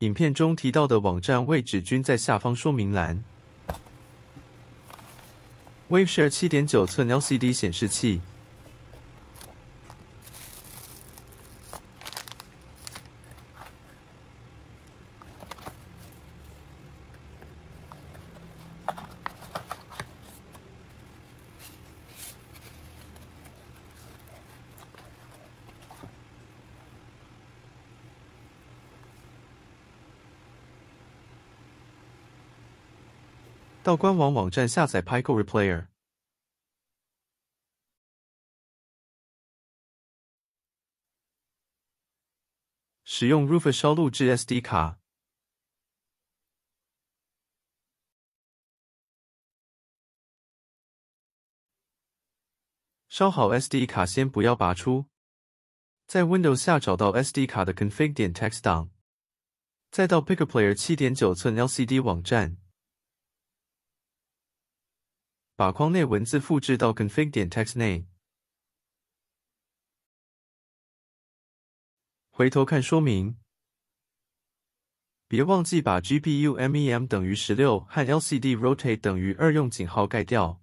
影片中提到的网站位置均在下方说明栏。WaveShare 七点九寸 LCD 显示器。到官网网站下载 PicoReplayer，使用 Rufus 烧录制 SD 卡。烧好 SD 卡先不要拔出，在 Windows 下找到 SD 卡的 config.txt 点档，再到 p i c r p l a y e r 七点九寸 LCD 网站。把框内文字复制到 config 点 txt 内。回头看说明，别忘记把 GPU MEM 等于十六和 LCD Rotate 等于二用井号盖掉，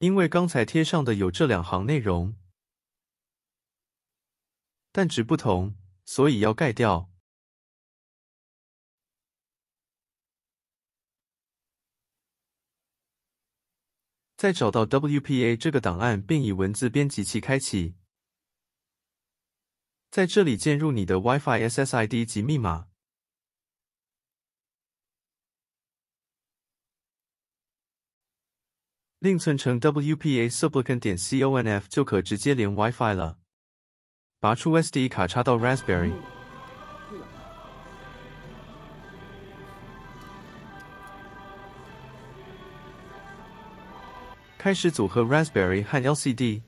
因为刚才贴上的有这两行内容，但值不同，所以要盖掉。再找到 WPA 这个档案，并以文字编辑器开启，在这里键入你的 Wi-Fi SSID 及密码，另存成 WPA supplicant 点 conf 就可直接连 Wi-Fi 了。拔出 SD 卡，插到 Raspberry。开始组合 Raspberry 和 LCD。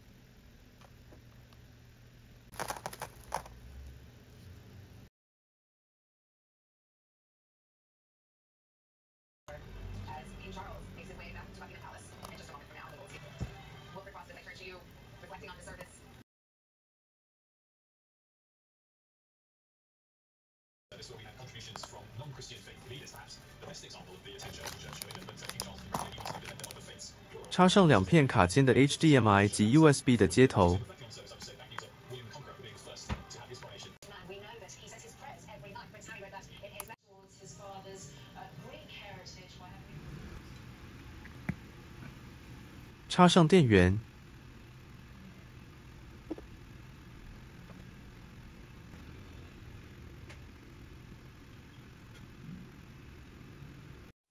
插上两片卡接的 HDMI 及 USB 的接头，插上电源。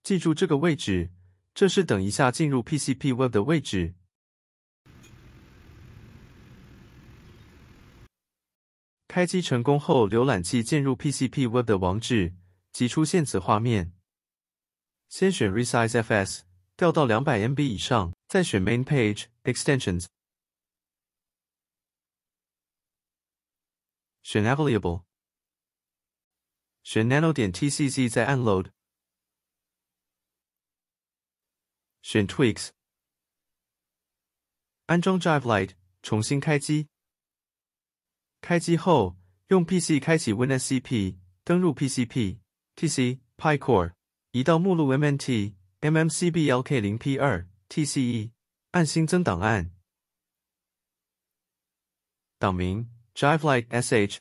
记住这个位置，这是等一下进入 PCP Web 的位置。开机成功后，浏览器进入 PCP Web 的网址，即出现此画面。先选 Resize FS，调到两百 MB 以上，再选 Main Page Extensions，选 Available，选 Nano 点 TCC，再 u n Load。选 Twix，安装 d r i v e Lite，重新开机。开机后，用 PC 开启 WinSCP，登录 PCP TC PiCore，移到目录 mnt/MMCBLK0P2TCE，按新增档案，档名 r i v e Lite.sh，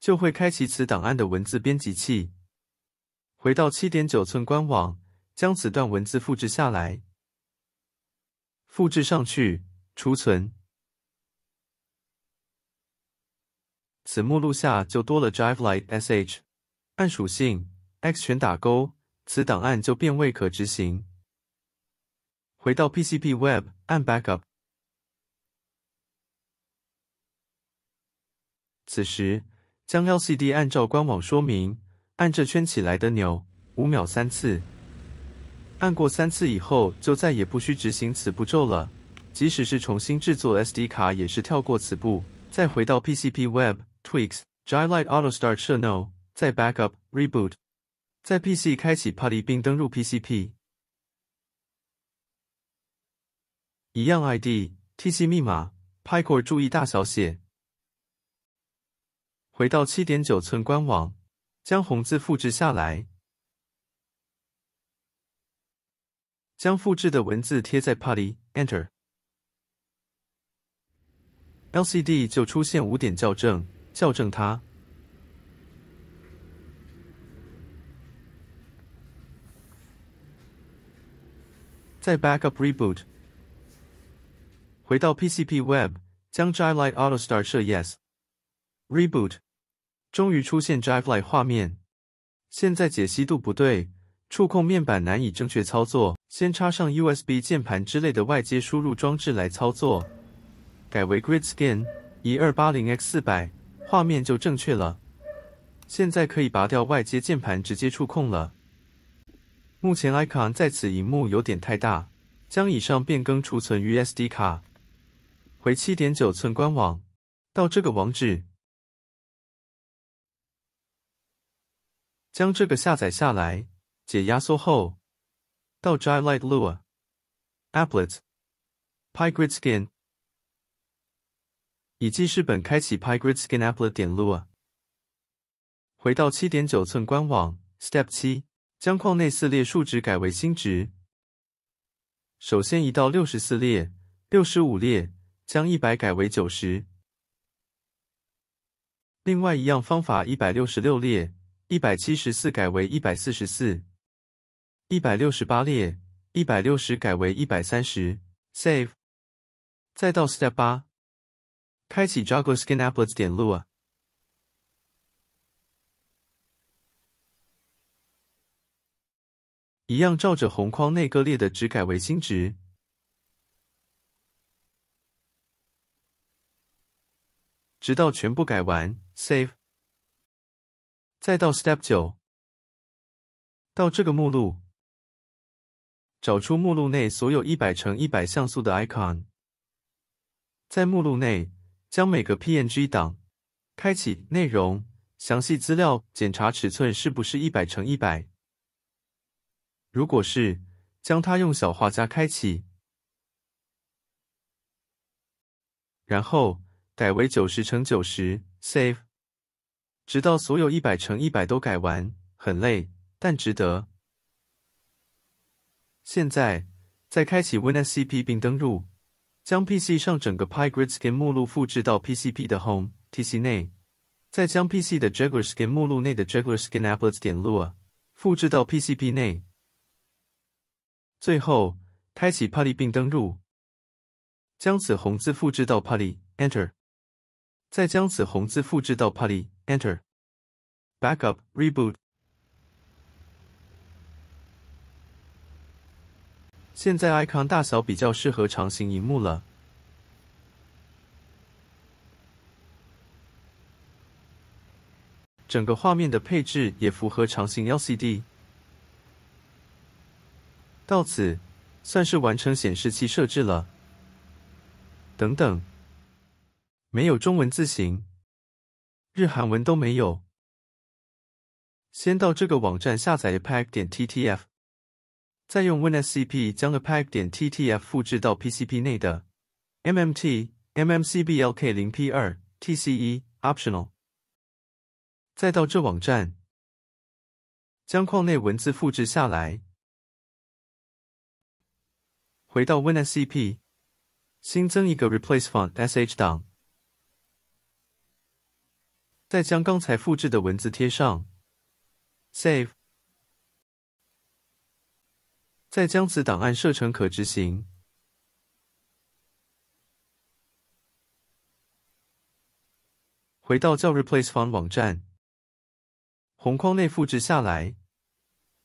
就会开启此档案的文字编辑器。回到七点九寸官网，将此段文字复制下来。复制上去，储存。此目录下就多了 d r i v e l i g h t s h 按属性 X 全打勾，此档案就变为可执行。回到 P C P Web，按 Backup。此时将 L C D 按照官网说明，按这圈起来的钮，五秒三次。按过三次以后，就再也不需执行此步骤了。即使是重新制作 SD 卡，也是跳过此步，再回到 PCP Web t w e a k s j i l i t e a Auto Start 设 No，再 Backup Reboot。在 PC 开启 Putty 并登入 PCP，一样 ID、TC 密码、p y c o r e 注意大小写。回到七点九寸官网，将红字复制下来。将复制的文字贴在 Pad y e n t e r l c d 就出现五点校正，校正它。再 Backup，Reboot，回到 PCP Web，将 j r i l i g e a Auto Start 设 Yes，Reboot，终于出现 j r i l i g e t 画面。现在解析度不对，触控面板难以正确操作。先插上 USB 键盘之类的外接输入装置来操作，改为 g r i d s c a n 一二八零 X 四百，画面就正确了。现在可以拔掉外接键盘，直接触控了。目前 Icon 在此荧幕有点太大，将以上变更储存于 SD 卡。回七点九寸官网，到这个网址，将这个下载下来，解压缩后。到 J Light Lua Applet p y g r i d s k i n 以记事本开启 p y g r i d s k i n Applet 点 Lua。回到七点九寸官网，Step 七，将框内四列数值改为新值。首先移到六十四列、六十五列，将一百改为九十。另外一样方法，一百六十六列、一百七十四改为一百四十四。一百六十八列，一百六十改为一百三十，save。再到 step 八，开启 Juggle Skin a p p b e t s 点录啊，一样照着红框内各列的值改为新值，直到全部改完，save。再到 step 九，到这个目录。找出目录内所有一百乘一百像素的 icon，在目录内将每个 png 档开启内容详细资料，检查尺寸是不是一百乘一百。如果是，将它用小画家开启，然后改为九十乘九十，save，直到所有一百乘一百都改完。很累，但值得。现在再开启 WinSCP 并登录，将 PC 上整个 Pygrids k i n 目录复制到 PCP 的 Home TC 内，再将 PC 的 j i g g e r s k i n 目录内的 j i g g e r s Skin Applets 点 Lua 复制到 PCP 内。最后，开启 Putty 并登录，将此红字复制到 Putty Enter，再将此红字复制到 Putty Enter Backup Reboot。现在 icon 大小比较适合长形荧幕了，整个画面的配置也符合长形 LCD。到此，算是完成显示器设置了。等等，没有中文字型，日韩文都没有。先到这个网站下载 p e c 点 ttf。再用 WinSCP 将 a p a c k 点 ttf 复制到 PCP 内的 mmt mmcblk0p2 tce optional。再到这网站，将框内文字复制下来。回到 WinSCP，新增一个 Replace Font SH 档，再将刚才复制的文字贴上，Save。再将此档案设成可执行。回到叫 Replace Font 网站，红框内复制下来，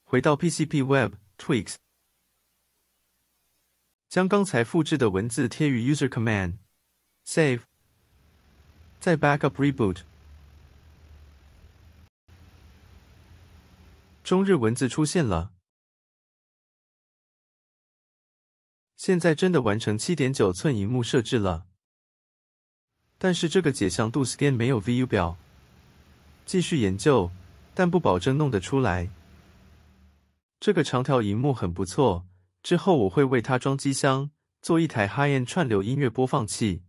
回到 PCP Web Tweaks，将刚才复制的文字贴于 User Command，Save，再 Backup Reboot，中日文字出现了。现在真的完成七点九寸荧幕设置了，但是这个解像度 scan 没有 vu 表，继续研究，但不保证弄得出来。这个长条荧幕很不错，之后我会为它装机箱，做一台 high-end 串流音乐播放器。